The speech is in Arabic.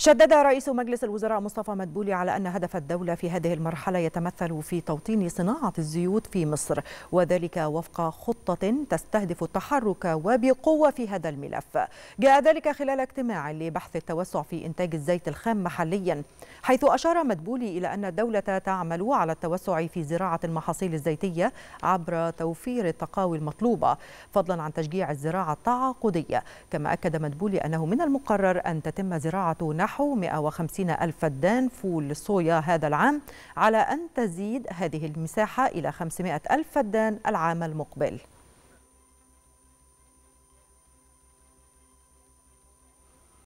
شدد رئيس مجلس الوزراء مصطفى مدبولي على أن هدف الدولة في هذه المرحلة يتمثل في توطين صناعة الزيوت في مصر وذلك وفق خطة تستهدف التحرك وبقوة في هذا الملف جاء ذلك خلال اجتماع لبحث التوسع في إنتاج الزيت الخام محليا حيث أشار مدبولي إلى أن الدولة تعمل على التوسع في زراعة المحاصيل الزيتية عبر توفير التقاوي المطلوبة فضلا عن تشجيع الزراعة التعاقدية كما أكد مدبولي أنه من المقرر أن تتم زراعة نحو نحو 150 ألف فدان فول صويا هذا العام على أن تزيد هذه المساحة إلى 500 ألف فدان العام المقبل